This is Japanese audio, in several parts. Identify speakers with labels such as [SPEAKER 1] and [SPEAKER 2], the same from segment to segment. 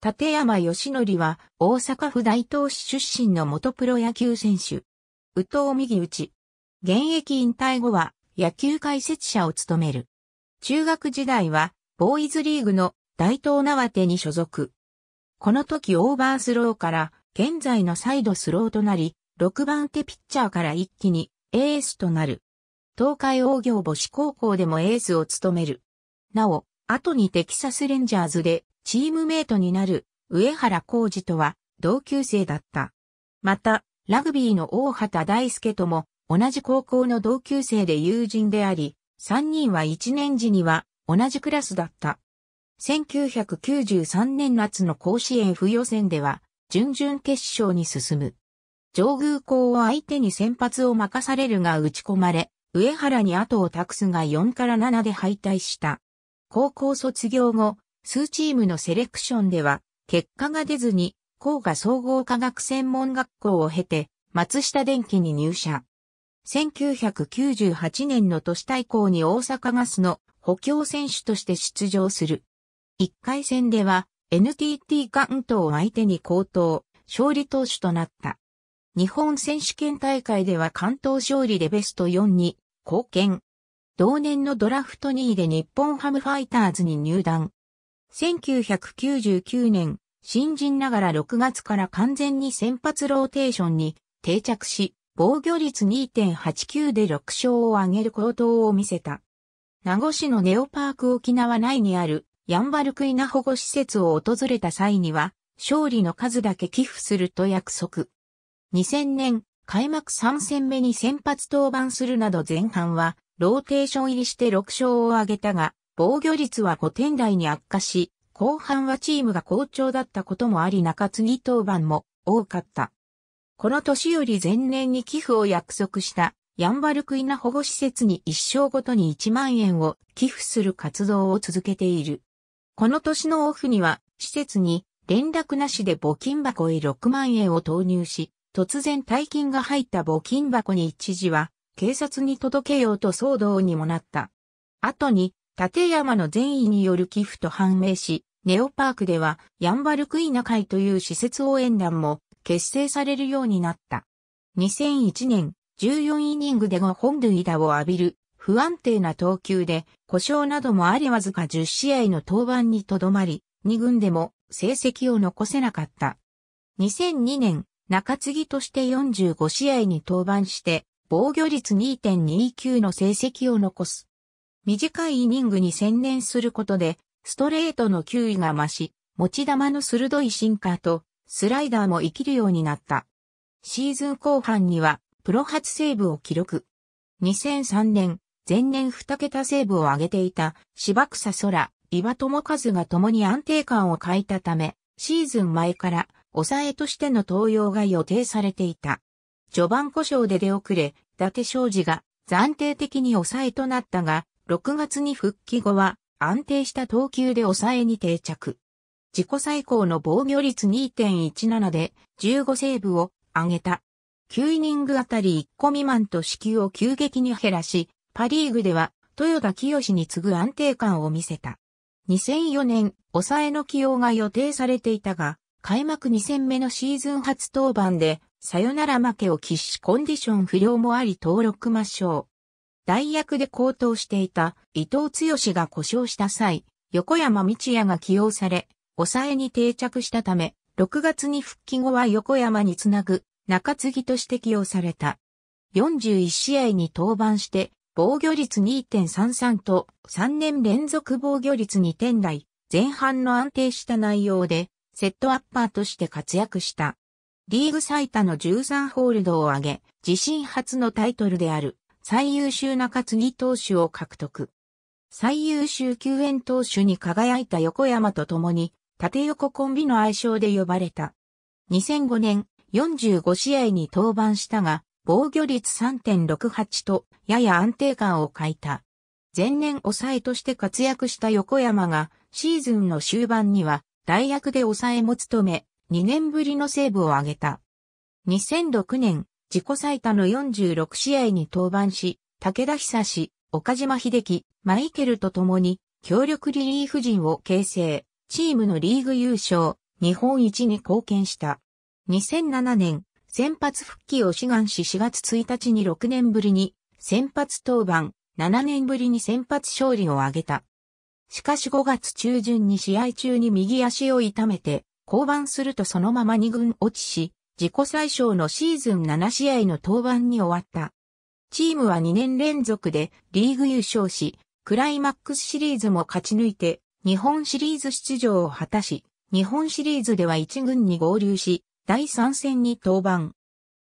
[SPEAKER 1] 立山義則は大阪府大東市出身の元プロ野球選手。宇藤右打ち。現役引退後は野球解説者を務める。中学時代はボーイズリーグの大東縄手に所属。この時オーバースローから現在のサイドスローとなり、6番手ピッチャーから一気にエースとなる。東海大行星高校でもエースを務める。なお、後にテキサスレンジャーズでチームメイトになる上原浩二とは同級生だった。また、ラグビーの大畑大輔とも同じ高校の同級生で友人であり、3人は1年時には同じクラスだった。1993年夏の甲子園不予選では、準々決勝に進む。上宮校を相手に先発を任されるが打ち込まれ、上原に後を託すが4から7で敗退した。高校卒業後、数チームのセレクションでは、結果が出ずに、甲賀総合科学専門学校を経て、松下電機に入社。1998年の都市対抗に大阪ガスの補強選手として出場する。1回戦では NTT 関東を相手に高騰、勝利投手となった。日本選手権大会では関東勝利でベスト4に貢献。同年のドラフト2位で日本ハムファイターズに入団。1999年、新人ながら6月から完全に先発ローテーションに定着し、防御率2.89で6勝を挙げる行動を見せた。名護市のネオパーク沖縄内にあるヤンバルクイナ保護施設を訪れた際には、勝利の数だけ寄付すると約束。2000年、開幕3戦目に先発登板するなど前半は、ローテーション入りして6勝を挙げたが、防御率は5点台に悪化し、後半はチームが好調だったこともあり中継ぎ登板も多かった。この年より前年に寄付を約束したヤンバルクイナ保護施設に一生ごとに1万円を寄付する活動を続けている。この年のオフには施設に連絡なしで募金箱へ6万円を投入し、突然大金が入った募金箱に一時は警察に届けようと騒動にもなった。後に立山の善意による寄付と判明し、ネオパークではヤンバルクイナ会という施設応援団も結成されるようになった。2001年、14イニングで5本塁打を浴びる不安定な投球で故障などもありわずか10試合の登板にとどまり、2軍でも成績を残せなかった。2002年、中継ぎとして45試合に登板して、防御率2.29の成績を残す。短いイニングに専念することで、ストレートの球威が増し、持ち球の鋭いシンカーと、スライダーも生きるようになった。シーズン後半には、プロ初セーブを記録。2003年、前年2桁セーブを上げていた、芝草空、岩友和が共に安定感を欠いたため、シーズン前から、抑えとしての投用が予定されていた。序盤故障で出遅れ、伊達昌司が暫定的に抑えとなったが、6月に復帰後は安定した投球で抑えに定着。自己最高の防御率2.17で15セーブを上げた。9イニングあたり1個未満と支給を急激に減らし、パリーグでは豊田清に次ぐ安定感を見せた。2004年、抑えの起用が予定されていたが、開幕2戦目のシーズン初登板で、さよなら負けを喫しコンディション不良もあり登録抹消。代役で高騰していた伊藤剛が故障した際、横山道也が起用され、抑えに定着したため、6月に復帰後は横山につなぐ中継ぎとして起用された。41試合に登板して、防御率2.33と3年連続防御率2点台、前半の安定した内容で、セットアッパーとして活躍した。リーグ最多の13ホールドを挙げ、自身初のタイトルである最優秀中継ぎ投手を獲得。最優秀救援投手に輝いた横山と共に、縦横コンビの愛称で呼ばれた。2005年、45試合に登板したが、防御率3.68と、やや安定感を欠いた。前年抑えとして活躍した横山が、シーズンの終盤には、代役で抑えも務め、2年ぶりのセーブを挙げた。2006年、自己最多の46試合に登板し、武田久志、岡島秀樹、マイケルと共に協力リリーフ陣を形成、チームのリーグ優勝、日本一に貢献した。2007年、先発復帰を志願し4月1日に6年ぶりに先発登板、7年ぶりに先発勝利を挙げた。しかし5月中旬に試合中に右足を痛めて、降板するとそのまま2軍落ちし、自己最小のシーズン7試合の登板に終わった。チームは2年連続でリーグ優勝し、クライマックスシリーズも勝ち抜いて、日本シリーズ出場を果たし、日本シリーズでは1軍に合流し、第3戦に登板。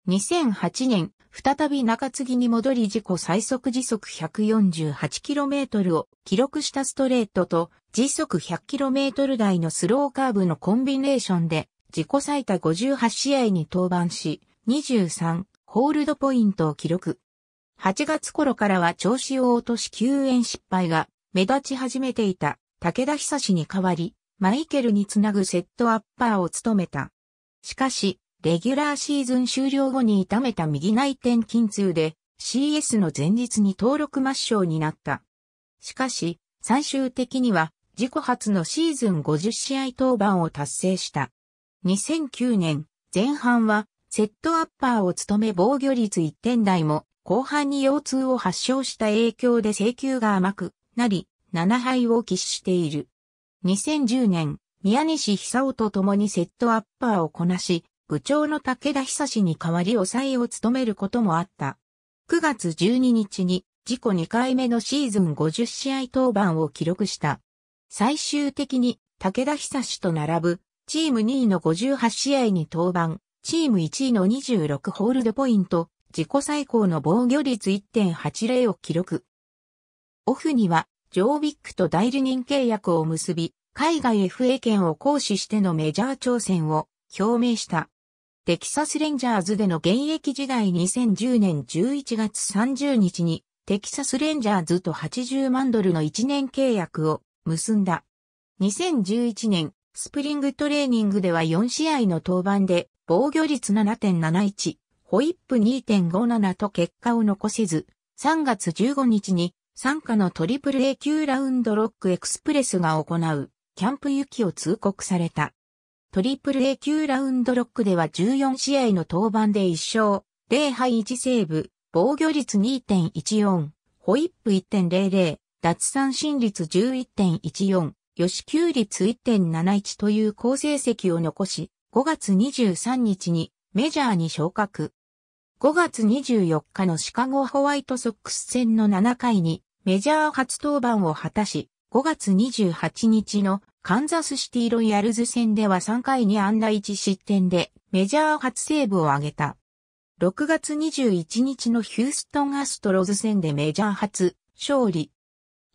[SPEAKER 1] 2008年、再び中継ぎに戻り自己最速時速 148km を記録したストレートと時速 100km 台のスローカーブのコンビネーションで自己最多58試合に登板し、23ホールドポイントを記録。8月頃からは調子を落とし救援失敗が目立ち始めていた武田久志に代わり、マイケルにつなぐセットアッパーを務めた。しかし、レギュラーシーズン終了後に痛めた右内転筋痛で CS の前日に登録抹消になった。しかし、最終的には自己初のシーズン50試合登板を達成した。2009年前半はセットアッパーを務め防御率1点台も後半に腰痛を発症した影響で請求が甘くなり7敗を喫している。2010年宮西久夫と共にセットアッパーをこなし部長の武田久志に代わり抑えを務めることもあった。9月12日に自己2回目のシーズン50試合登板を記録した。最終的に武田久志と並ぶチーム2位の58試合に登板、チーム1位の26ホールドポイント、自己最高の防御率1.80を記録。オフには、ジョービックと代理人契約を結び、海外 FA 権を行使してのメジャー挑戦を表明した。テキサスレンジャーズでの現役時代2010年11月30日にテキサスレンジャーズと80万ドルの1年契約を結んだ。2011年スプリングトレーニングでは4試合の登板で防御率7.71、ホイップ2.57と結果を残せず、3月15日に参加のトリプル A 級ラウンドロックエクスプレスが行うキャンプ行きを通告された。トリプル A 級ラウンドロックでは14試合の登板で1勝、0敗1セーブ、防御率2.14、ホイップ1.00、奪三振率11.14、吉球率1.71という好成績を残し、5月23日にメジャーに昇格。5月24日のシカゴホワイトソックス戦の7回にメジャー初登板を果たし、5月28日のカンザスシティロイヤルズ戦では3回に安打1失点でメジャー初セーブを挙げた。6月21日のヒューストンアストロズ戦でメジャー初勝利、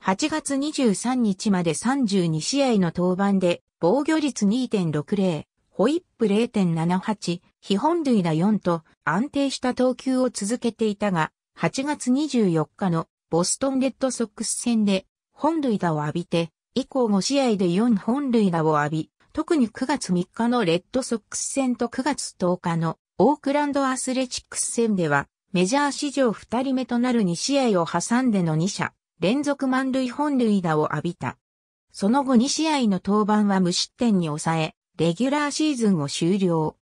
[SPEAKER 1] 8月23日まで32試合の登板で、防御率2.60、ホイップ0.78、非本塁打4と安定した投球を続けていたが、8月24日のボストンレッドソックス戦で本塁打を浴びて、以降5試合で4本塁打を浴び、特に9月3日のレッドソックス戦と9月10日のオークランドアスレチックス戦では、メジャー史上2人目となる2試合を挟んでの2者連続満塁本塁打を浴びた。その後2試合の登板は無失点に抑え、レギュラーシーズンを終了。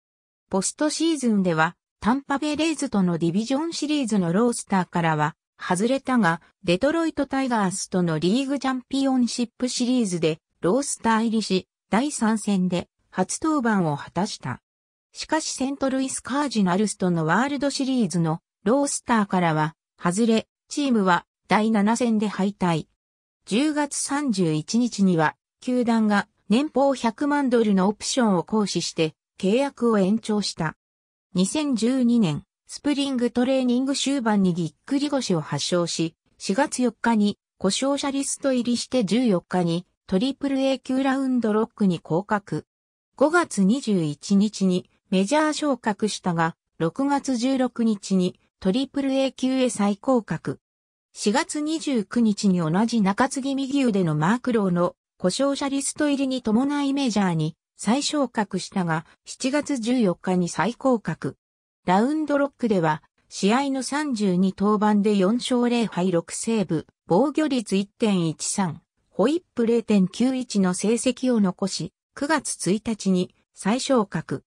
[SPEAKER 1] ポストシーズンでは、タンパベレーズとのディビジョンシリーズのロースターからは、外れたが、デトロイトタイガースとのリーグチャンピオンシップシリーズで、ロースター入りし、第3戦で、初登板を果たした。しかしセントルイスカージナルスとのワールドシリーズのロースターからは、外れ、チームは第7戦で敗退。10月31日には、球団が年俸100万ドルのオプションを行使して契約を延長した。2012年、スプリングトレーニング終盤にぎっくり腰を発症し、4月4日に故障者リスト入りして14日にトリプル A 級ラウンドロックに降格。5月21日にメジャー昇格したが、6月16日にトリプル A 級へ再降格。4月29日に同じ中継ぎ右腕のマークローの故障者リスト入りに伴いメジャーに再昇格したが、7月14日に再降格。ラウンドロックでは、試合の32登板で4勝0敗6セーブ、防御率1.13、ホイップ0.91の成績を残し、9月1日に再昇格。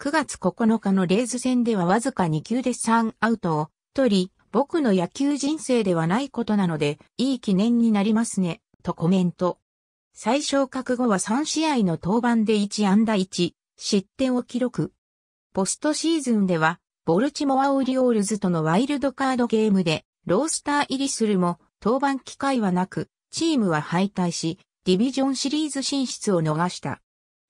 [SPEAKER 1] 9月9日のレーズ戦ではわずか2球で3アウトを取り、僕の野球人生ではないことなので、いい記念になりますね、とコメント。最小覚悟は3試合の登板で1安打1、失点を記録。ポストシーズンでは、ボルチモアオリオールズとのワイルドカードゲームで、ロースター入りするも、登板機会はなく、チームは敗退し、ディビジョンシリーズ進出を逃した。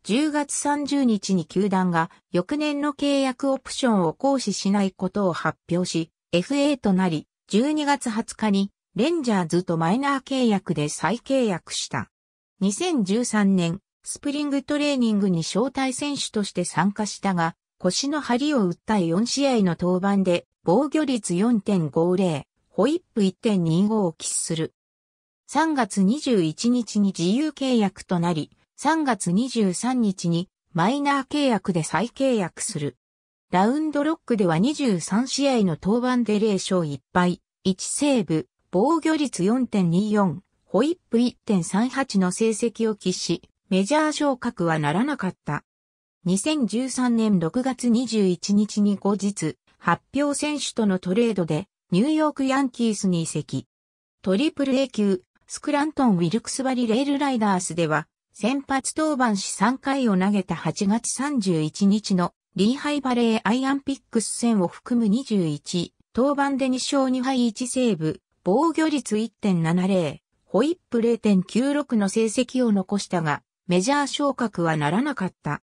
[SPEAKER 1] 10月30日に球団が翌年の契約オプションを行使しないことを発表し、FA となり、12月20日にレンジャーズとマイナー契約で再契約した。2013年、スプリングトレーニングに招待選手として参加したが、腰の張りを訴え4試合の登板で防御率4.50、ホイップ1.25を喫する。3月21日に自由契約となり、3月23日にマイナー契約で再契約する。ラウンドロックでは23試合の登板で0勝1敗、1セーブ、防御率4.24、ホイップ1.38の成績を喫し、メジャー昇格はならなかった。2013年6月21日に後日、発表選手とのトレードで、ニューヨークヤンキースに移籍。トリプル A 級、スクラントン・ウィルクスバリレールライダースでは、先発登板し3回を投げた8月31日のリーハイバレーアイアンピックス戦を含む21、登板で2勝2敗1セーブ、防御率1.70、ホイップ0.96の成績を残したが、メジャー昇格はならなかった。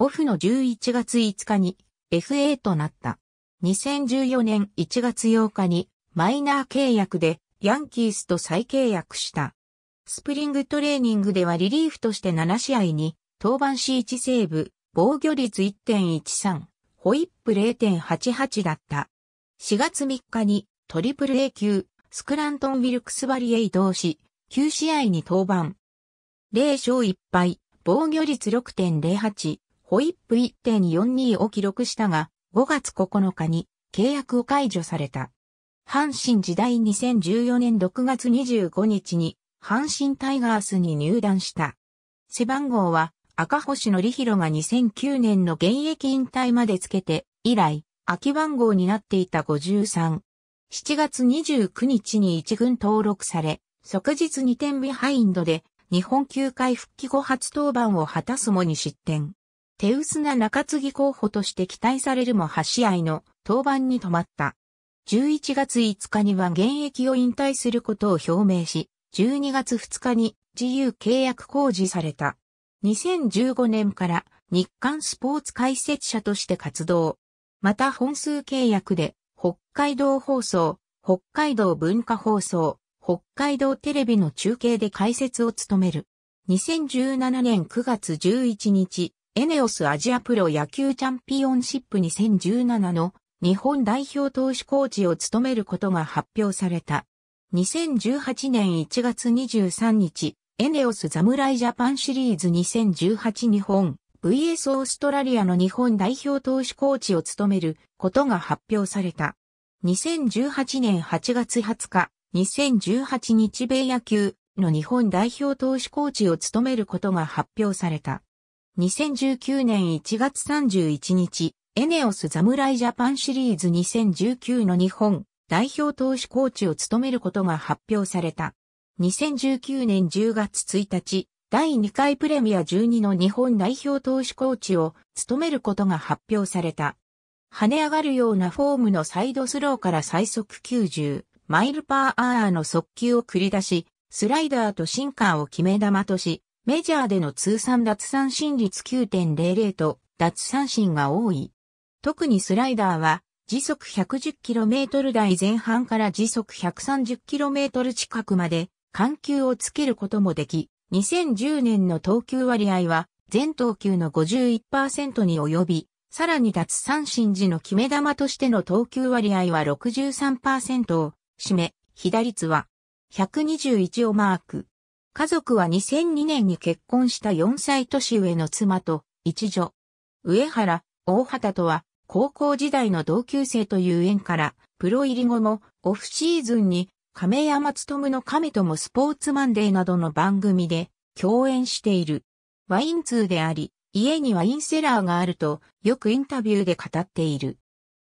[SPEAKER 1] オフの11月5日に FA となった。2014年1月8日にマイナー契約でヤンキースと再契約した。スプリングトレーニングではリリーフとして7試合に登板し1セーブ、防御率1.13、ホイップ0.88だった。4月3日にトリプル A 級、スクラントン・ウィルクスバリへ移動し、9試合に登板。0勝1敗、防御率6.08、ホイップ1.42を記録したが、5月9日に契約を解除された。阪神時代2014年6月25日に阪神タイガースに入団した。背番号は赤星則弘が2009年の現役引退までつけて、以来、空き番号になっていた53。7月29日に一軍登録され、即日2点ビハインドで、日本球界復帰後初登板を果たすもに失点。手薄な中継ぎ候補として期待されるも8試合の登板に止まった。11月5日には現役を引退することを表明し、12月2日に自由契約公示された。2015年から日刊スポーツ解説者として活動。また本数契約で北海道放送、北海道文化放送、北海道テレビの中継で解説を務める。2017年9月11日、エネオスアジアプロ野球チャンピオンシップ2017の日本代表投手コーチを務めることが発表された。2018年1月23日、エネオス侍ジャパンシリーズ2018日本 VS オーストラリアの日本代表投手コーチを務めることが発表された。2018年8月20日、2018日米野球の日本代表投手コーチを務めることが発表された。2019年1月31日、エネオス侍ジャパンシリーズ2019の日本代表投手コーチを務めることが発表された。2019年10月1日、第2回プレミア12の日本代表投手コーチを務めることが発表された。跳ね上がるようなフォームのサイドスローから最速90マイルパーアーの速球を繰り出し、スライダーとシンカーを決め球とし、メジャーでの通算脱三振率9.00と脱三振が多い。特にスライダーは時速 110km 台前半から時速 130km 近くまで緩急をつけることもでき、2010年の投球割合は全投球の51%に及び、さらに脱三振時の決め球としての投球割合は63%を占め、被打率は121をマーク。家族は2002年に結婚した4歳年上の妻と一女。上原、大畑とは高校時代の同級生という縁から、プロ入り後もオフシーズンに亀山勤の亀ともスポーツマンデーなどの番組で共演している。ワイン通であり、家にワインセラーがあるとよくインタビューで語っている。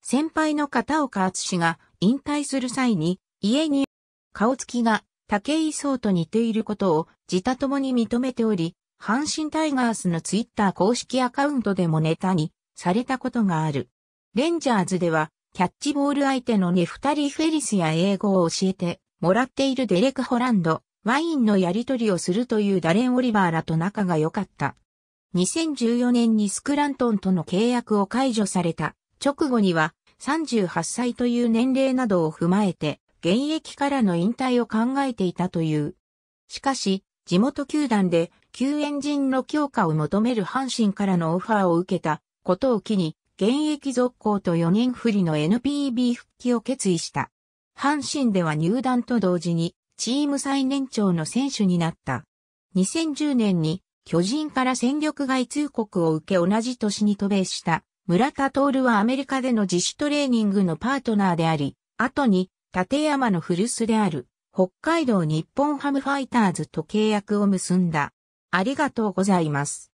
[SPEAKER 1] 先輩の片岡厚が引退する際に家に顔つきが竹井壮と似ていることを自他ともに認めており、阪神タイガースのツイッター公式アカウントでもネタにされたことがある。レンジャーズではキャッチボール相手のネフタリ・フェリスや英語を教えてもらっているデレク・ホランド、ワインのやり取りをするというダレン・オリバーらと仲が良かった。2014年にスクラントンとの契約を解除された直後には38歳という年齢などを踏まえて現役からの引退を考えていたという。しかし、地元球団で救援陣の強化を求める阪神からのオファーを受けたことを機に現役続行と4人不利の NPB 復帰を決意した。阪神では入団と同時に、チーム最年長の選手になった。2010年に、巨人から戦力外通告を受け同じ年に渡米した。村田徹はアメリカでの自主トレーニングのパートナーであり、後に、立山の古巣である、北海道日本ハムファイターズと契約を結んだ。ありがとうございます。